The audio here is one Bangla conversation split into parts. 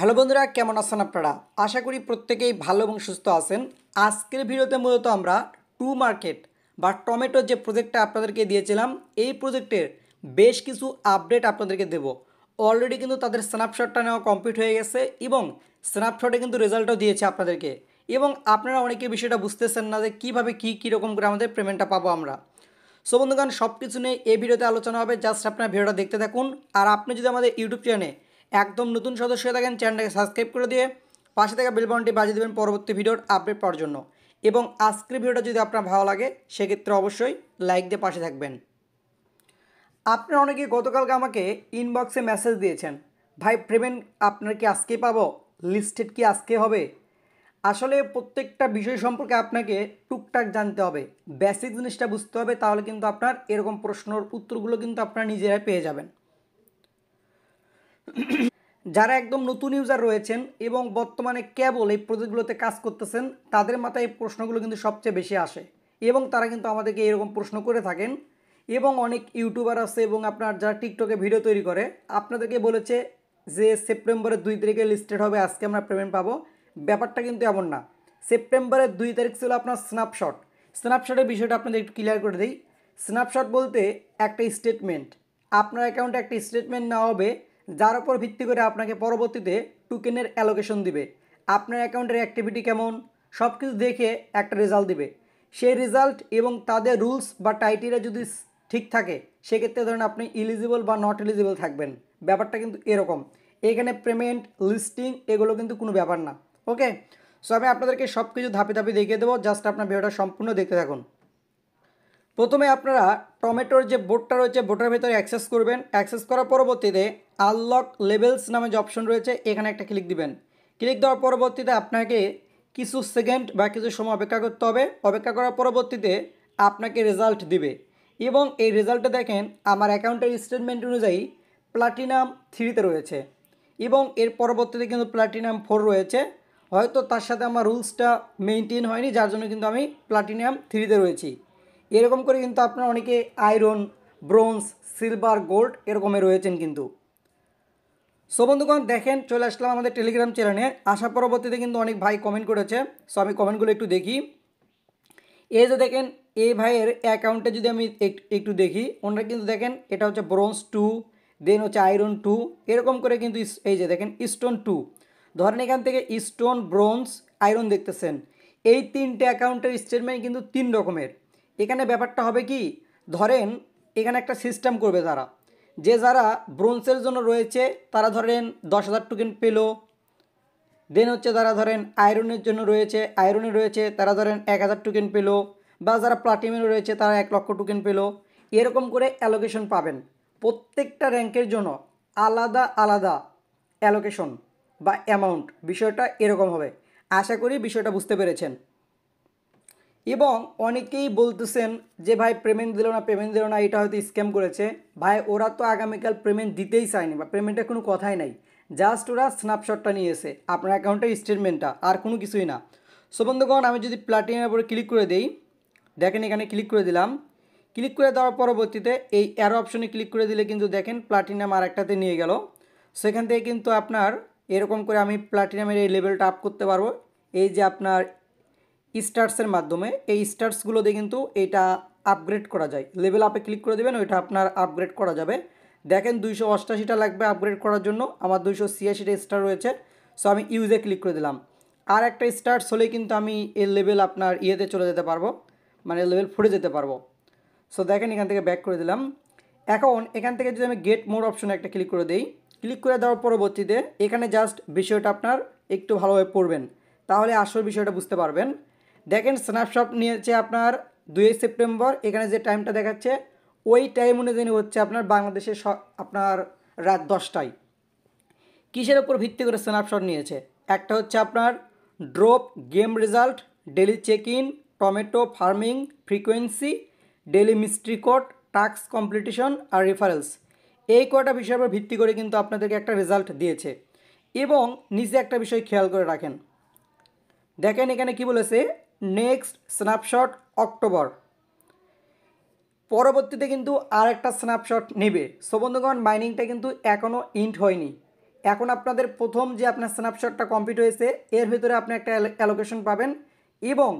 হ্যালো বন্ধুরা কেমন আছেন আপনারা আশা করি প্রত্যেকেই ভালো এবং সুস্থ আছেন আজকের ভিডিওতে মূলত আমরা টু মার্কেট বা টমেটোর যে প্রজেক্টটা আপনাদেরকে দিয়েছিলাম এই প্রজেক্টের বেশ কিছু আপডেট আপনাদেরকে দেব অলরেডি কিন্তু তাদের স্ন্যাপশটটা নেওয়া কমপ্লিট হয়ে গেছে এবং স্ন্যাপশটে কিন্তু রেজাল্টও দিয়েছে আপনাদেরকে এবং আপনারা অনেকে বিষয়টা বুঝতেছেন না যে কীভাবে কী কীরকম করে আমাদের পেমেন্টটা পাবো আমরা সো বন্ধুগান সব কিছু নিয়ে এই ভিডিওতে আলোচনা হবে জাস্ট আপনারা ভিডিওটা দেখতে থাকুন আর আপনি যদি আমাদের ইউটিউব চ্যানেলে একদম নতুন সদস্য হয়ে থাকেন চ্যানেলটাকে সাবস্ক্রাইব করে দিয়ে পাশে থাকা বেলবনটি বাজিয়ে দেবেন পরবর্তী ভিডিওর আপডেট পাওয়ার জন্য এবং আজকের ভিডিওটা যদি আপনার ভালো লাগে সেক্ষেত্রে অবশ্যই লাইক দিয়ে পাশে থাকবেন আপনার অনেকে গতকালকে আমাকে ইনবক্সে মেসেজ দিয়েছেন ভাই পেমেন্ট আপনার কি আজকে পাবো লিস্টেড কি আজকে হবে আসলে প্রত্যেকটা বিষয় সম্পর্কে আপনাকে টুকটাক জানতে হবে বেসিক জিনিসটা বুঝতে হবে তাহলে কিন্তু আপনার এরকম প্রশ্নর উত্তরগুলো কিন্তু আপনারা নিজেরাই পেয়ে যাবেন যারা একদম নতুন ইউজার রয়েছেন এবং বর্তমানে কেবল এই প্রজেক্টগুলোতে কাজ করতেছেন তাদের মাথায় এই প্রশ্নগুলো কিন্তু সবচেয়ে বেশি আসে এবং তারা কিন্তু আমাদেরকে এরকম প্রশ্ন করে থাকেন এবং অনেক ইউটিউবার আছে এবং আপনার যারা টিকটকে ভিডিও তৈরি করে আপনাদেরকে বলেছে যে সেপ্টেম্বরের দুই তারিখে লিস্টেড হবে আজকে আমরা পেমেন্ট পাবো ব্যাপারটা কিন্তু এমন না সেপ্টেম্বরের দুই তারিখ ছিল আপনার স্ন্যাপশট স্ন্যাপশটের বিষয়টা আপনাদের একটু ক্লিয়ার করে দিই স্ন্যাপশট বলতে একটা স্টেটমেন্ট আপনার অ্যাকাউন্টে একটা স্টেটমেন্ট নেওয়া হবে যার উপর ভিত্তি করে আপনাকে পরবর্তীতে টুকেনের অ্যালোকেশন দিবে আপনার অ্যাকাউন্টের অ্যাক্টিভিটি কেমন সব কিছু দেখে একটা রেজাল্ট দিবে সেই রেজাল্ট এবং তাদের রুলস বা টাইটেরিয়া যদি ঠিক থাকে সেক্ষেত্রে ধরেন আপনি ইলিজিবল বা নট এলিজিবল থাকবেন ব্যাপারটা কিন্তু এরকম এখানে পেমেন্ট লিস্টিং এগুলো কিন্তু কোনো ব্যাপার না ওকে সো আমি আপনাদেরকে সব কিছু ধাপে ধাপে দেখিয়ে দেবো জাস্ট আপনার ভিডিওটা সম্পূর্ণ দেখতে থাকুন প্রথমে আপনারা টমেটোর যে বোর্ডটা রয়েছে বোর্ডের ভিতরে অ্যাক্সেস করবেন অ্যাক্সেস করার পরবর্তীতে আনলক লেভেলস নামে যে অপশন রয়েছে এখানে একটা ক্লিক দিবেন ক্লিক দেওয়ার পরবর্তীতে আপনাকে কিছু সেকেন্ড বা কিছু সময় অপেক্ষা করতে হবে অপেক্ষা করার পরবর্তীতে আপনাকে রেজাল্ট দিবে এবং এই রেজাল্টে দেখেন আমার অ্যাকাউন্টের স্টেটমেন্ট অনুযায়ী প্লাটিনাম থ্রিতে রয়েছে এবং এর পরবর্তীতে কিন্তু প্লাটিনাম ফোর রয়েছে হয়তো তার সাথে আমার রুলসটা মেনটেন হয়নি যার জন্য কিন্তু আমি প্লাটিনাম থ্রিতে রয়েছি এরকম করে কিন্তু আপনার অনেকে আয়রন ব্রোঞ্জ সিলভার গোল্ড এরকমে রয়েছেন কিন্তু সো বন্ধুগণ দেখেন চলে আসলাম আমাদের টেলিগ্রাম চ্যানেলে আসা পরবর্তীতে কিন্তু অনেক ভাই কমেন্ট করেছে সো আমি কমেন্টগুলো একটু দেখি এই যে দেখেন এই ভাইয়ের অ্যাকাউন্টে যদি আমি একটু দেখি ওনারা কিন্তু দেখেন এটা হচ্ছে ব্রোঞ্জ টু দেন হচ্ছে আয়রন টু এরকম করে কিন্তু এই যে দেখেন স্টোন টু ধরেন এখান থেকে স্টোন ব্রোঞ্জ আয়রন দেখতেছেন এই তিনটে অ্যাকাউন্টের স্টেটমেন্ট কিন্তু তিন রকমের এখানে ব্যাপারটা হবে কি ধরেন এখানে একটা সিস্টেম করবে তারা যে যারা ব্রোঞ্জের জন্য রয়েছে তারা ধরেন দশ হাজার টোকেন পেল দেন হচ্ছে তারা ধরেন আয়রনের জন্য রয়েছে আয়রনে রয়েছে তারা ধরেন এক হাজার টোকেন পেল বা যারা প্লাটিনামে রয়েছে তারা এক লক্ষ টোকেন পেল এরকম করে অ্যালোকেশন পাবেন প্রত্যেকটা র্যাঙ্কের জন্য আলাদা আলাদা অ্যালোকেশন বা অ্যামাউন্ট বিষয়টা এরকম হবে আশা করি বিষয়টা বুঝতে পেরেছেন এবং অনেকেই বলতেছেন যে ভাই পেমেন্ট দিল না পেমেন্ট দিল না এটা হয়তো স্ক্যাম করেছে ভাই ওরা তো আগামীকাল পেমেন্ট দিতেই চায়নি বা পেমেন্টের কোনো কথাই নাই জাস্ট ওরা স্ন্যাপশটটা নিয়েছে আপনার অ্যাকাউন্টের স্টেটমেন্টটা আর কোনো কিছুই না সো বন্ধুগণ আমি যদি প্লাটিনামের উপরে ক্লিক করে দেই দেখেন এখানে ক্লিক করে দিলাম ক্লিক করে দেওয়ার পরবর্তীতে এই অ্যারো অপশনে ক্লিক করে দিলে কিন্তু দেখেন প্ল্যাটিনাম আর একটাতে নিয়ে গেল সেখান থেকে কিন্তু আপনার এরকম করে আমি প্লাটিনামের এই লেভেলটা আপ করতে পারবো এই যে আপনার স্টার্সের মাধ্যমে এই স্টার্সগুলো দিয়ে কিন্তু এটা আপগ্রেড করা যায় লেভেল আপে ক্লিক করে দেবেন ওইটা আপনার আপগ্রেড করা যাবে দেখেন দুইশো অষ্টাশিটা লাগবে আপগ্রেড করার জন্য আমার দুইশো ছিয়াশিটা স্টার রয়েছে সো আমি ইউজে ক্লিক করে দিলাম আর একটা স্টার্স হলেই কিন্তু আমি এর লেভেল আপনার ইয়েতে চলে যেতে পারবো মানে লেভেল ফুরে যেতে পারবো সো দেখেন এখান থেকে ব্যাক করে দিলাম এখন এখান থেকে যদি আমি গেট মোর অপশনে একটা ক্লিক করে দিই ক্লিক করে দেওয়ার পরবর্তীতে এখানে জাস্ট বিষয়টা আপনার একটু ভালোভাবে পড়বেন তাহলে আসল বিষয়টা বুঝতে পারবেন দেখেন স্ন্যাপশট নিয়েছে আপনার দুই সেপ্টেম্বর এখানে যে টাইমটা দেখাচ্ছে ওই টাইম অনুযায়ী হচ্ছে আপনার বাংলাদেশে আপনার রাত দশটায় কিসের ওপর ভিত্তি করে স্ন্যাপশট নিয়েছে একটা হচ্ছে আপনার drop game result daily check in tomato farming frequency daily mystery code task competition আর রেফারেন্স এই কটা বিষয়ের উপর ভিত্তি করে কিন্তু আপনাদেরকে একটা রেজাল্ট দিয়েছে এবং নিজে একটা বিষয় খেয়াল করে রাখেন দেখেন এখানে কি বলেছে নেক্সট স্ন্যাপশট অক্টোবর পরবর্তীতে কিন্তু আর একটা স্ন্যাপশট নেবে সো বন্ধুগণ মাইনিংটা কিন্তু এখনও ইন্ট হয়নি এখন আপনাদের প্রথম যে আপনার স্ন্যাপশটটা কমপ্লিট হয়েছে এর ভিতরে আপনি একটা অ্যালোকেশন পাবেন এবং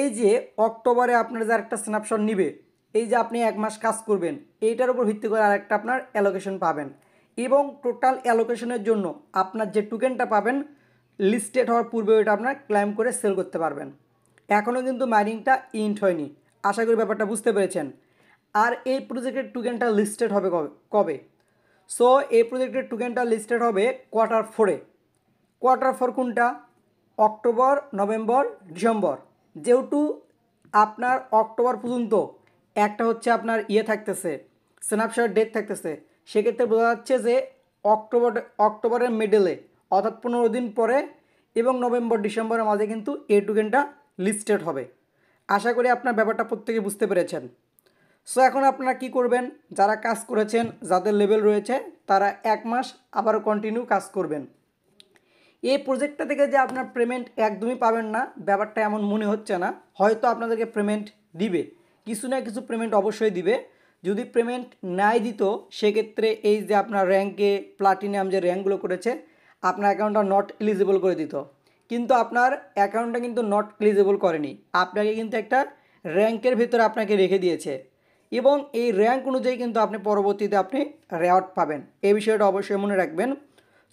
এই যে অক্টোবরে আপনার যার একটা স্ন্যাপশট নিবে এই যে আপনি এক মাস কাজ করবেন এইটার উপর ভিত্তি করে আর একটা আপনার অ্যালোকেশন পাবেন এবং টোটাল অ্যালোকেশনের জন্য আপনার যে টুকেনটা পাবেন লিস্টেড হওয়ার পূর্বে ওইটা আপনার ক্লাইম করে সেল করতে পারবেন এখনও কিন্তু মাইনিংটা ইন্ট হয়নি আশা করি ব্যাপারটা বুঝতে পেরেছেন আর এই প্রজেক্টের টুকেনটা লিস্টেড হবে কবে কবে সো এই প্রজেক্টের টুকেনটা লিস্টেড হবে কোয়ার্টার ফোরে কোয়ার্টার ফোর কোনটা অক্টোবর নভেম্বর ডিসেম্বর যেহেতু আপনার অক্টোবর পর্যন্ত একটা হচ্ছে আপনার ইয়ে থাকতেছে স্ন্যাপশট ডেট থাকতেছে সেক্ষেত্রে বোঝা যাচ্ছে যে অক্টোবর অক্টোবরের মিডলে অর্থাৎ পনেরো দিন পরে এবং নভেম্বর ডিসেম্বরের মাঝে কিন্তু এই টুকেনটা লিস্টেড হবে আশা করি আপনার ব্যাপারটা প্রত্যেকে বুঝতে পেরেছেন সো এখন আপনারা কি করবেন যারা কাজ করেছেন যাদের লেভেল রয়েছে তারা এক মাস আবারও কন্টিনিউ কাজ করবেন এই প্রজেক্টটা থেকে যে আপনার পেমেন্ট একদমই পাবেন না ব্যাপারটা এমন মনে হচ্ছে না হয়তো আপনাদেরকে পেমেন্ট দিবে কিছু না কিছু পেমেন্ট অবশ্যই দিবে যদি পেমেন্ট নাই দিত সেক্ষেত্রে এই যে আপনার র্যাঙ্কে প্লাটিনাম যে র্যাঙ্কগুলো করেছে আপনার অ্যাকাউন্টটা নট এলিজিবল করে দিত কিন্তু আপনার অ্যাকাউন্টটা কিন্তু নট ক্লিজেবল করেনি আপনাকে কিন্তু একটা র্যাঙ্কের ভিতরে আপনাকে রেখে দিয়েছে এবং এই র্যাঙ্ক অনুযায়ী কিন্তু আপনি পরবর্তীতে আপনি রেওয়ার্ড পাবেন এই বিষয়টা অবশ্যই মনে রাখবেন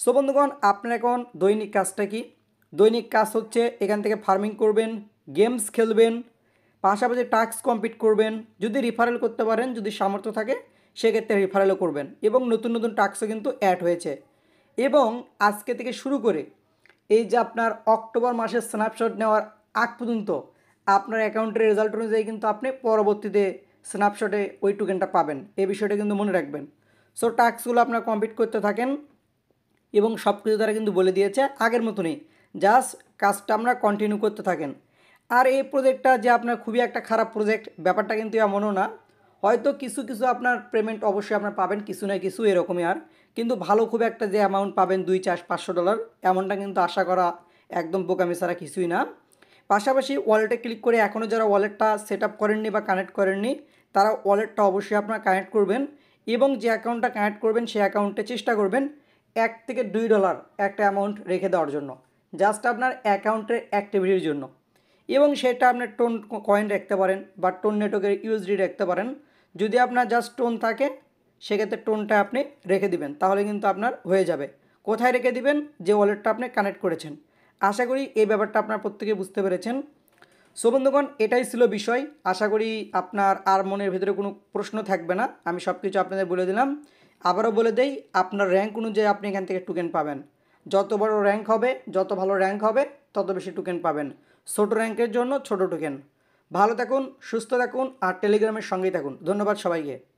সো বন্ধুগণ আপনার এখন দৈনিক কাজটা কি দৈনিক কাজ হচ্ছে এখান থেকে ফার্মিং করবেন গেমস খেলবেন পাশাপাশি টাস্ক কমপ্লিট করবেন যদি রিফারেল করতে পারেন যদি সামর্থ্য থাকে সেক্ষেত্রে রিফারেলও করবেন এবং নতুন নতুন টাস্কও কিন্তু অ্যাড হয়েছে এবং আজকে থেকে শুরু করে এই যে আপনার অক্টোবর মাসের স্ন্যাপশট নেওয়ার আগ পর্যন্ত আপনার অ্যাকাউন্টের রেজাল্ট অনুযায়ী কিন্তু আপনি পরবর্তীতে স্ন্যাপশটে ওই টুকেনটা পাবেন এই বিষয়টা কিন্তু মনে রাখবেন সো টাস্কগুলো আপনার কমপ্লিট করতে থাকেন এবং সব কিছু তারা কিন্তু বলে দিয়েছে আগের মতনই জাস্ট কাজটা আমরা কন্টিনিউ করতে থাকেন আর এই প্রজেক্টটা যে আপনার খুবই একটা খারাপ প্রজেক্ট ব্যাপারটা কিন্তু এমনও না হয়তো কিছু কিছু আপনার পেমেন্ট অবশ্যই আপনার পাবেন কিছু না কিছু এরকমই আর কিন্তু ভালো খুব একটা যে অ্যামাউন্ট পাবেন দুই চার পাঁচশো ডলার এমনটা কিন্তু আশা করা একদম বোকামি ছাড়া কিছুই না পাশাপাশি ওয়ালেটে ক্লিক করে এখনও যারা ওয়ালেটটা সেট আপ করেননি বা কানেক্ট করেননি তারা ওয়ালেটটা অবশ্যই আপনার কানেক্ট করবেন এবং যে অ্যাকাউন্টটা কানেক্ট করবেন সেই অ্যাকাউন্টে চেষ্টা করবেন এক থেকে দুই ডলার একটা অ্যামাউন্ট রেখে দেওয়ার জন্য জাস্ট আপনার অ্যাকাউন্টের অ্যাক্টিভিটির জন্য এবং সেটা আপনার টোন কয়েন রাখতে পারেন বা টোন নেটওয়ার্কের ইউএসডি রাখতে পারেন যদি আপনার জাস্ট টোন থাকে সেক্ষেত্রে টোনটা আপনি রেখে দিবেন তাহলে কিন্তু আপনার হয়ে যাবে কোথায় রেখে দিবেন যে ওয়ালেটটা আপনি কানেক্ট করেছেন আশা করি এই ব্যাপারটা আপনার প্রত্যেকে বুঝতে পেরেছেন সো বন্ধুগণ এটাই ছিল বিষয় আশা করি আপনার আর মনের ভিতরে কোনো প্রশ্ন থাকবে না আমি সব কিছু আপনাদের বলে দিলাম আবারও বলে দেই আপনার র্যাঙ্ক অনুযায়ী আপনি এখান থেকে টোকেন পাবেন যত বড় র্যাঙ্ক হবে যত ভালো র্যাঙ্ক হবে তত বেশি টোকেন পাবেন ছোটো র্যাঙ্কের জন্য ছোট টোকেন ভালো থাকুন সুস্থ থাকুন আর টেলিগ্রামের সঙ্গেই থাকুন ধন্যবাদ সবাইকে